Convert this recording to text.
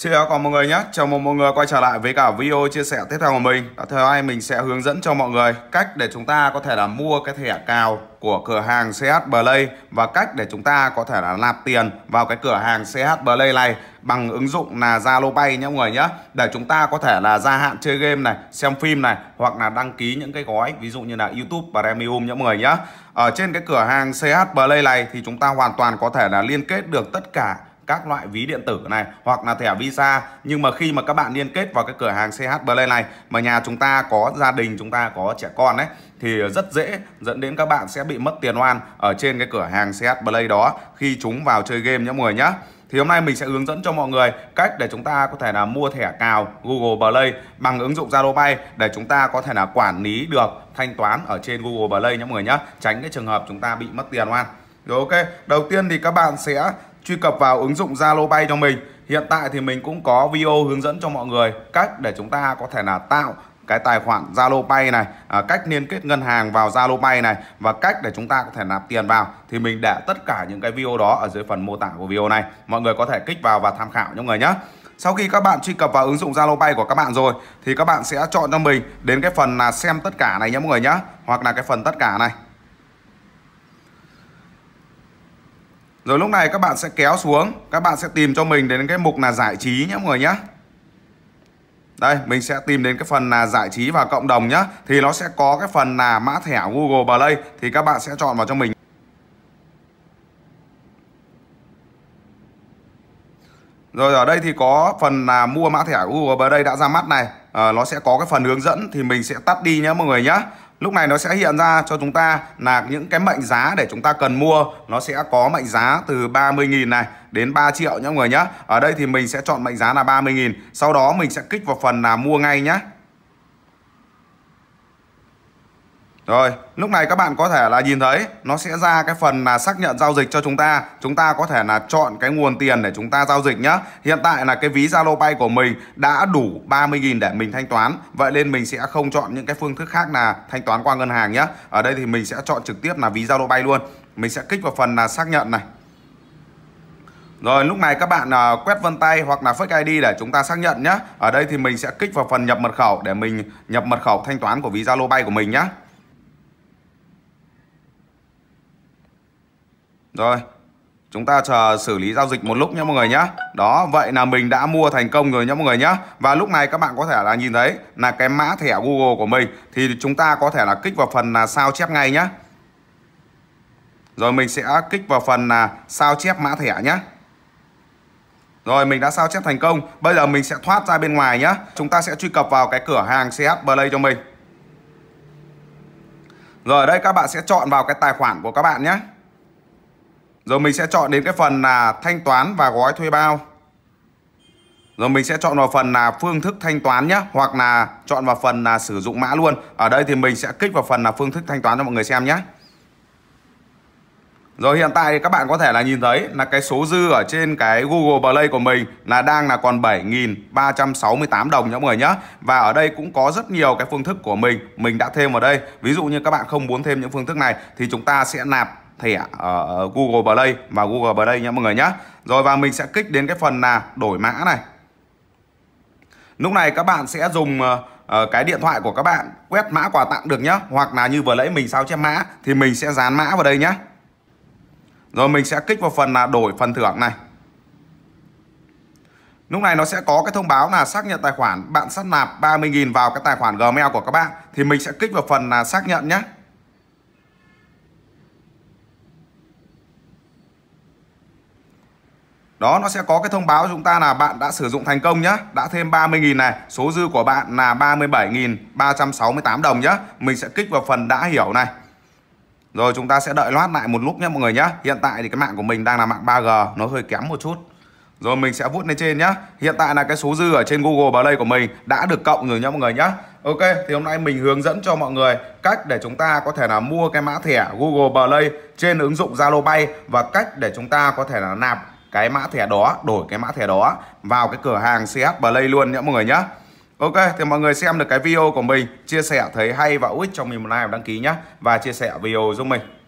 Xin chào còn mọi người nhé, chào mừng mọi người quay trở lại với cả video chia sẻ tiếp theo của mình Theo nay mình sẽ hướng dẫn cho mọi người cách để chúng ta có thể là mua cái thẻ cào của cửa hàng CH Play Và cách để chúng ta có thể là nạp tiền vào cái cửa hàng CH Play này bằng ứng dụng là Zalo Pay nhé mọi người nhé Để chúng ta có thể là gia hạn chơi game này, xem phim này hoặc là đăng ký những cái gói ví dụ như là YouTube Premium nhé mọi người nhé Ở trên cái cửa hàng CH Play này thì chúng ta hoàn toàn có thể là liên kết được tất cả các loại ví điện tử này hoặc là thẻ Visa nhưng mà khi mà các bạn liên kết vào cái cửa hàng CH Play này mà nhà chúng ta có gia đình chúng ta có trẻ con đấy thì rất dễ dẫn đến các bạn sẽ bị mất tiền oan ở trên cái cửa hàng CH Play đó khi chúng vào chơi game nhé mọi người nhé thì hôm nay mình sẽ hướng dẫn cho mọi người cách để chúng ta có thể là mua thẻ cào Google Play bằng ứng dụng Zalo Pay để chúng ta có thể là quản lý được thanh toán ở trên Google Play nhé mọi người nhé tránh cái trường hợp chúng ta bị mất tiền oan rồi ok đầu tiên thì các bạn sẽ truy cập vào ứng dụng Zalo Bay cho mình. Hiện tại thì mình cũng có video hướng dẫn cho mọi người cách để chúng ta có thể là tạo cái tài khoản Zalo Pay này, à, cách liên kết ngân hàng vào Zalo Pay này và cách để chúng ta có thể nạp tiền vào thì mình để tất cả những cái video đó ở dưới phần mô tả của video này. Mọi người có thể kích vào và tham khảo nhé mọi người nhé. Sau khi các bạn truy cập vào ứng dụng Zalo Pay của các bạn rồi thì các bạn sẽ chọn cho mình đến cái phần là xem tất cả này nhé mọi người nhé, hoặc là cái phần tất cả này. Rồi lúc này các bạn sẽ kéo xuống Các bạn sẽ tìm cho mình đến cái mục là giải trí nhé mọi người nhé đây, mình sẽ tìm đến cái phần là giải trí và cộng đồng nhé Thì nó sẽ có cái phần là mã thẻ Google Play Thì các bạn sẽ chọn vào cho mình Rồi ở đây thì có phần là mua mã thẻ Google Play đã ra mắt này à, Nó sẽ có cái phần hướng dẫn thì mình sẽ tắt đi nhé mọi người nhé Lúc này nó sẽ hiện ra cho chúng ta là những cái mệnh giá để chúng ta cần mua Nó sẽ có mệnh giá từ 30.000 này đến 3 triệu nhá mọi người nhé Ở đây thì mình sẽ chọn mệnh giá là 30.000 Sau đó mình sẽ kích vào phần là mua ngay nhé. Rồi, lúc này các bạn có thể là nhìn thấy nó sẽ ra cái phần là xác nhận giao dịch cho chúng ta. Chúng ta có thể là chọn cái nguồn tiền để chúng ta giao dịch nhá. Hiện tại là cái ví Zalo Pay của mình đã đủ 30.000 để mình thanh toán. Vậy nên mình sẽ không chọn những cái phương thức khác là thanh toán qua ngân hàng nhá. Ở đây thì mình sẽ chọn trực tiếp là ví Zalo Pay luôn. Mình sẽ kích vào phần là xác nhận này. Rồi lúc này các bạn uh, quét vân tay hoặc là fake ID để chúng ta xác nhận nhé. Ở đây thì mình sẽ kích vào phần nhập mật khẩu để mình nhập mật khẩu thanh toán của ví Zalo Pay của mình nhé. Rồi, Chúng ta chờ xử lý giao dịch một lúc nhé mọi người nhé Đó, vậy là mình đã mua thành công rồi nhé mọi người nhé Và lúc này các bạn có thể là nhìn thấy là cái mã thẻ Google của mình Thì chúng ta có thể là kích vào phần là sao chép ngay nhé Rồi mình sẽ kích vào phần là sao chép mã thẻ nhé rồi mình đã sao chép thành công Bây giờ mình sẽ thoát ra bên ngoài nhé Chúng ta sẽ truy cập vào cái cửa hàng CH Play cho mình Rồi ở đây các bạn sẽ chọn vào cái tài khoản của các bạn nhé rồi mình sẽ chọn đến cái phần là thanh toán và gói thuê bao. Rồi mình sẽ chọn vào phần là phương thức thanh toán nhé Hoặc là chọn vào phần là sử dụng mã luôn Ở đây thì mình sẽ kích vào phần là phương thức thanh toán cho mọi người xem nhé Rồi hiện tại thì các bạn có thể là nhìn thấy là cái số dư ở trên cái Google Play của mình là đang là còn 7.368 đồng nhé mọi người nhé Và ở đây cũng có rất nhiều cái phương thức của mình Mình đã thêm vào đây Ví dụ như các bạn không muốn thêm những phương thức này Thì chúng ta sẽ nạp thẻ ở à, ờ, ờ, Google Play và Google Play nhé mọi người nhé rồi và mình sẽ kích đến cái phần là đổi mã này lúc này các bạn sẽ dùng ờ, cái điện thoại của các bạn quét mã quà tặng được nhé hoặc là như vừa nãy mình sao chép mã thì mình sẽ dán mã vào đây nhé rồi mình sẽ kích vào phần là đổi phần thưởng này Lúc này nó sẽ có cái thông báo là xác nhận tài khoản Bạn sắp nạp 30.000 vào cái tài khoản Gmail của các bạn Thì mình sẽ kích vào phần là xác nhận nhé đó nó sẽ có cái thông báo chúng ta là bạn đã sử dụng thành công nhá đã thêm 30.000 này số dư của bạn là 37.368 đồng nhá mình sẽ kích vào phần đã hiểu này rồi chúng ta sẽ đợi loát lại một lúc nhé mọi người nhé Hiện tại thì cái mạng của mình đang là mạng 3G Nó hơi kém một chút Rồi mình sẽ vút lên trên nhé Hiện tại là cái số dư ở trên Google Play của mình Đã được cộng rồi nhé mọi người nhé Ok thì hôm nay mình hướng dẫn cho mọi người Cách để chúng ta có thể là mua cái mã thẻ Google Play Trên ứng dụng Zalo Pay Và cách để chúng ta có thể là nạp cái mã thẻ đó đổi cái mã thẻ đó vào cái cửa hàng CH Play luôn nhé mọi người nhé. Ok, thì mọi người xem được cái video của mình, chia sẻ thấy hay và ích cho mình một like và đăng ký nhé. Và chia sẻ video giúp mình.